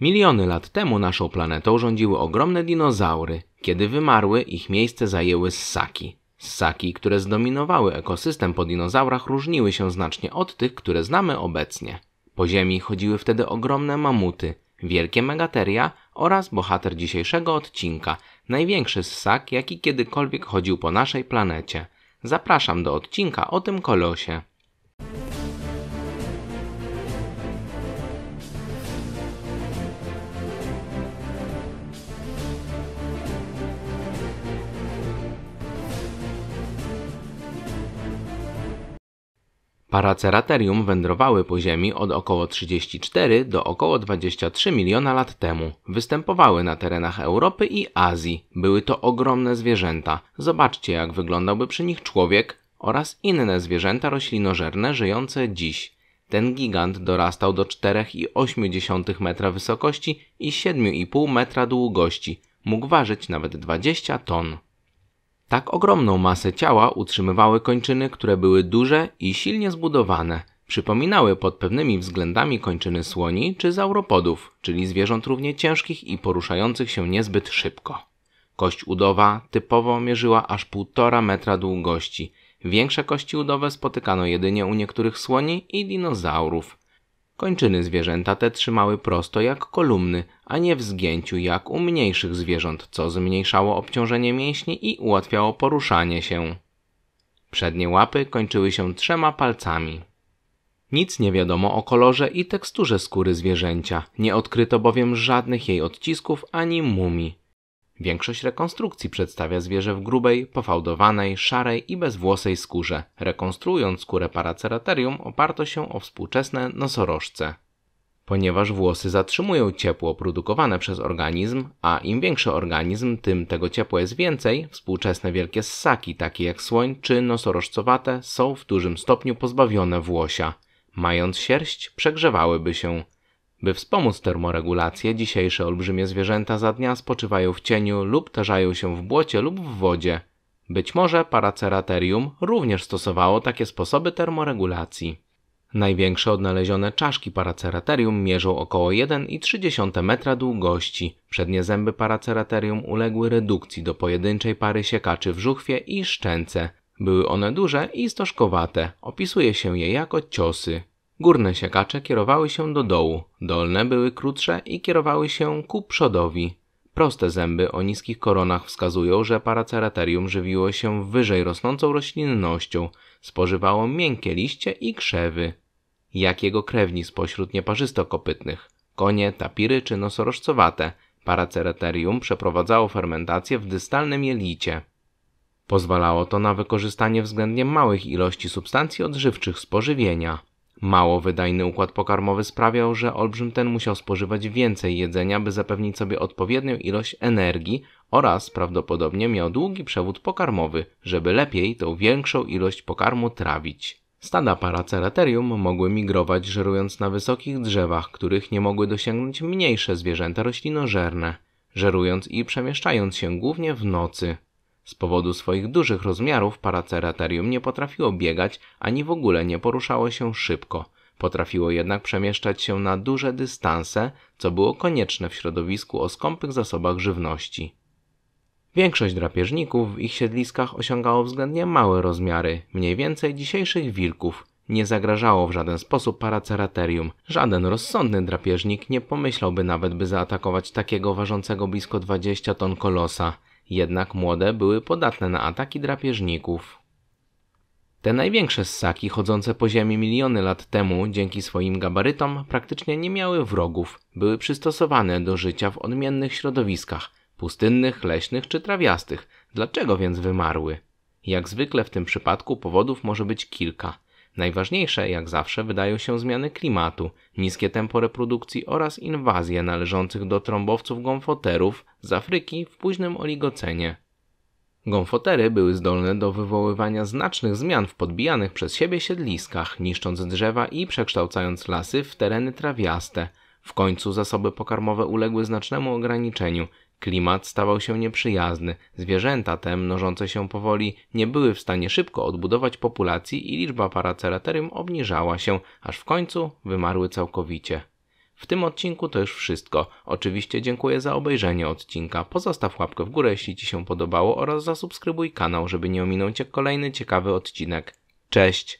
Miliony lat temu naszą planetą rządziły ogromne dinozaury. Kiedy wymarły, ich miejsce zajęły ssaki. Ssaki, które zdominowały ekosystem po dinozaurach, różniły się znacznie od tych, które znamy obecnie. Po Ziemi chodziły wtedy ogromne mamuty, wielkie megateria oraz bohater dzisiejszego odcinka, największy ssak, jaki kiedykolwiek chodził po naszej planecie. Zapraszam do odcinka o tym kolosie. Paraceraterium wędrowały po Ziemi od około 34 do około 23 miliona lat temu. Występowały na terenach Europy i Azji. Były to ogromne zwierzęta. Zobaczcie, jak wyglądałby przy nich człowiek oraz inne zwierzęta roślinożerne żyjące dziś. Ten gigant dorastał do 4,8 metra wysokości i 7,5 metra długości. Mógł ważyć nawet 20 ton. Tak ogromną masę ciała utrzymywały kończyny, które były duże i silnie zbudowane. Przypominały pod pewnymi względami kończyny słoni czy zauropodów, czyli zwierząt równie ciężkich i poruszających się niezbyt szybko. Kość udowa typowo mierzyła aż 1,5 metra długości. Większe kości udowe spotykano jedynie u niektórych słoni i dinozaurów. Kończyny zwierzęta te trzymały prosto jak kolumny, a nie w zgięciu jak u mniejszych zwierząt, co zmniejszało obciążenie mięśni i ułatwiało poruszanie się. Przednie łapy kończyły się trzema palcami. Nic nie wiadomo o kolorze i teksturze skóry zwierzęcia, nie odkryto bowiem żadnych jej odcisków ani mumii. Większość rekonstrukcji przedstawia zwierzę w grubej, pofałdowanej, szarej i bezwłosej skórze. Rekonstruując skórę paraceraterium oparto się o współczesne nosorożce. Ponieważ włosy zatrzymują ciepło produkowane przez organizm, a im większy organizm, tym tego ciepła jest więcej, współczesne wielkie ssaki, takie jak słoń czy nosorożcowate, są w dużym stopniu pozbawione włosia. Mając sierść, przegrzewałyby się. By wspomóc termoregulację, dzisiejsze olbrzymie zwierzęta za dnia spoczywają w cieniu lub tarzają się w błocie lub w wodzie. Być może paraceraterium również stosowało takie sposoby termoregulacji. Największe odnalezione czaszki paraceraterium mierzą około 1,3 metra długości. Przednie zęby paraceraterium uległy redukcji do pojedynczej pary siekaczy w żuchwie i szczęce. Były one duże i stożkowate. Opisuje się je jako ciosy. Górne siekacze kierowały się do dołu, dolne były krótsze i kierowały się ku przodowi. Proste zęby o niskich koronach wskazują, że paraceraterium żywiło się wyżej rosnącą roślinnością, spożywało miękkie liście i krzewy. Jak jego krewni spośród nieparzystokopytnych, konie, tapiry czy nosorożcowate, paraceraterium przeprowadzało fermentację w dystalnym jelicie. Pozwalało to na wykorzystanie względnie małych ilości substancji odżywczych z pożywienia. Mało wydajny układ pokarmowy sprawiał, że olbrzym ten musiał spożywać więcej jedzenia, by zapewnić sobie odpowiednią ilość energii oraz prawdopodobnie miał długi przewód pokarmowy, żeby lepiej tą większą ilość pokarmu trawić. Stada paraceraterium mogły migrować żerując na wysokich drzewach, których nie mogły dosięgnąć mniejsze zwierzęta roślinożerne, żerując i przemieszczając się głównie w nocy. Z powodu swoich dużych rozmiarów paraceraterium nie potrafiło biegać ani w ogóle nie poruszało się szybko. Potrafiło jednak przemieszczać się na duże dystanse, co było konieczne w środowisku o skąpych zasobach żywności. Większość drapieżników w ich siedliskach osiągało względnie małe rozmiary, mniej więcej dzisiejszych wilków. Nie zagrażało w żaden sposób paraceraterium. Żaden rozsądny drapieżnik nie pomyślałby nawet, by zaatakować takiego ważącego blisko 20 ton kolosa. Jednak młode były podatne na ataki drapieżników. Te największe ssaki chodzące po ziemi miliony lat temu dzięki swoim gabarytom praktycznie nie miały wrogów, były przystosowane do życia w odmiennych środowiskach pustynnych, leśnych czy trawiastych. Dlaczego więc wymarły? Jak zwykle w tym przypadku powodów może być kilka – Najważniejsze, jak zawsze, wydają się zmiany klimatu, niskie tempo reprodukcji oraz inwazje należących do trąbowców gomfoterów z Afryki w późnym oligocenie. Gomfotery były zdolne do wywoływania znacznych zmian w podbijanych przez siebie siedliskach, niszcząc drzewa i przekształcając lasy w tereny trawiaste. W końcu zasoby pokarmowe uległy znacznemu ograniczeniu, Klimat stawał się nieprzyjazny, zwierzęta te, mnożące się powoli, nie były w stanie szybko odbudować populacji i liczba paraceraterium obniżała się, aż w końcu wymarły całkowicie. W tym odcinku to już wszystko. Oczywiście dziękuję za obejrzenie odcinka. Pozostaw łapkę w górę, jeśli Ci się podobało oraz zasubskrybuj kanał, żeby nie ominął Cię kolejny ciekawy odcinek. Cześć!